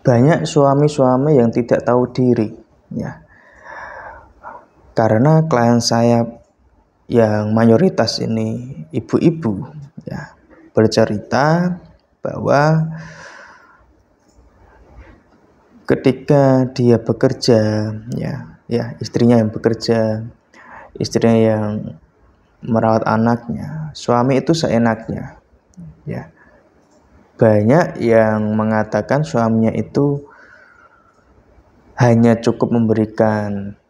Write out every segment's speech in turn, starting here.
banyak suami-suami yang tidak tahu diri ya karena klien saya yang mayoritas ini ibu-ibu ya bercerita bahwa ketika dia bekerja ya ya istrinya yang bekerja istrinya yang merawat anaknya suami itu seenaknya ya banyak yang mengatakan suaminya itu hanya cukup memberikan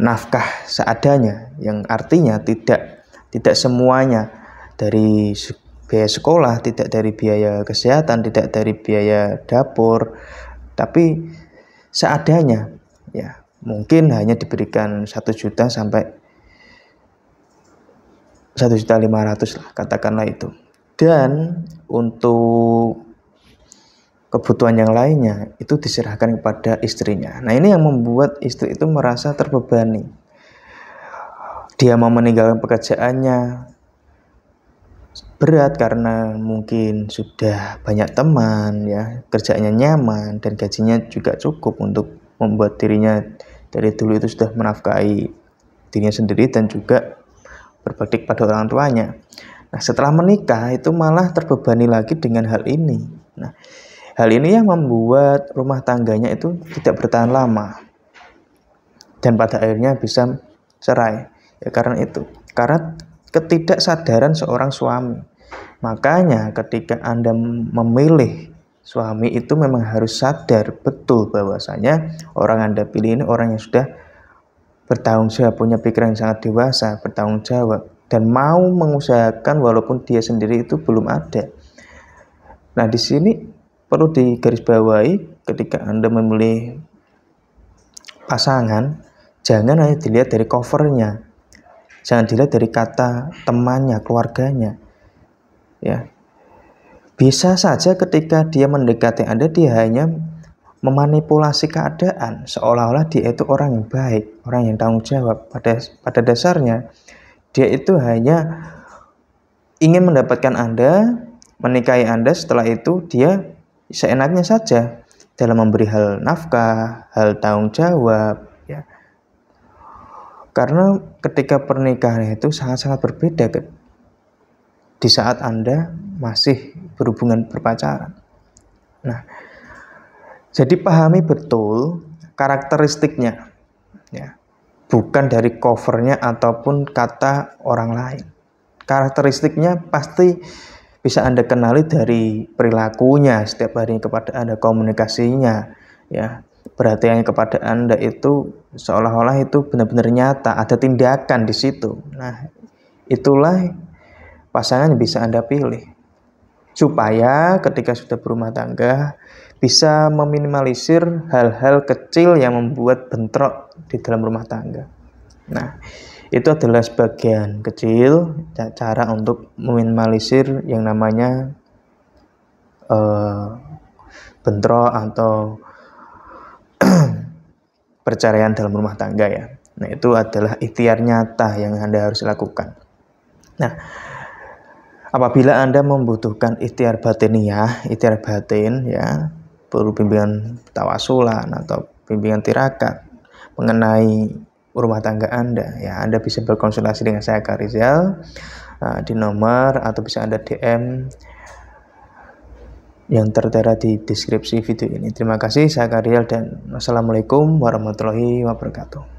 nafkah seadanya yang artinya tidak tidak semuanya dari biaya sekolah, tidak dari biaya kesehatan, tidak dari biaya dapur, tapi seadanya ya mungkin hanya diberikan satu juta sampai satu juta lima ratus lah katakanlah itu dan untuk kebutuhan yang lainnya itu diserahkan kepada istrinya. Nah, ini yang membuat istri itu merasa terbebani. Dia mau meninggalkan pekerjaannya berat karena mungkin sudah banyak teman ya, kerjanya nyaman dan gajinya juga cukup untuk membuat dirinya dari dulu itu sudah menafkahi dirinya sendiri dan juga berbakti kepada orang tuanya. Nah, setelah menikah itu malah terbebani lagi dengan hal ini. Nah, hal ini yang membuat rumah tangganya itu tidak bertahan lama dan pada akhirnya bisa cerai. Ya karena itu, karena ketidaksadaran seorang suami. Makanya ketika Anda memilih suami itu memang harus sadar betul bahwasanya orang Anda pilih ini orang yang sudah bertanggung jawab, punya pikiran yang sangat dewasa, bertanggung jawab dan mau mengusahakan walaupun dia sendiri itu belum ada. Nah, di sini perlu digarisbawahi ketika Anda memilih pasangan, jangan hanya dilihat dari covernya. Jangan dilihat dari kata temannya, keluarganya. Ya. Bisa saja ketika dia mendekati Anda dia hanya memanipulasi keadaan seolah-olah dia itu orang yang baik, orang yang tanggung jawab pada pada dasarnya dia itu hanya ingin mendapatkan Anda, menikahi Anda, setelah itu dia seenaknya saja dalam memberi hal nafkah, hal tanggung jawab, ya. Karena ketika pernikahan itu sangat-sangat berbeda kan? di saat Anda masih berhubungan berpacaran. Nah, jadi pahami betul karakteristiknya. Ya bukan dari covernya ataupun kata orang lain. Karakteristiknya pasti bisa Anda kenali dari perilakunya setiap hari kepada Anda, komunikasinya, ya. Perhatiannya kepada Anda itu seolah-olah itu benar-benar nyata, ada tindakan di situ. Nah, itulah pasangan yang bisa Anda pilih supaya ketika sudah berumah tangga bisa meminimalisir hal-hal kecil yang membuat bentrok di dalam rumah tangga. Nah, itu adalah sebagian kecil cara untuk meminimalisir yang namanya uh, bentrok atau perceraian dalam rumah tangga ya. Nah, itu adalah ikhtiar nyata yang Anda harus lakukan. Nah, apabila Anda membutuhkan ikhtiar batin ya, ikhtiar batin ya, perlu bimbingan tawasulan atau bimbingan tirakat mengenai rumah tangga Anda ya, Anda bisa berkonsultasi dengan saya Karizel eh, di nomor atau bisa Anda DM yang tertera di deskripsi video ini. Terima kasih, saya Karizal dan Wassalamualaikum warahmatullahi wabarakatuh.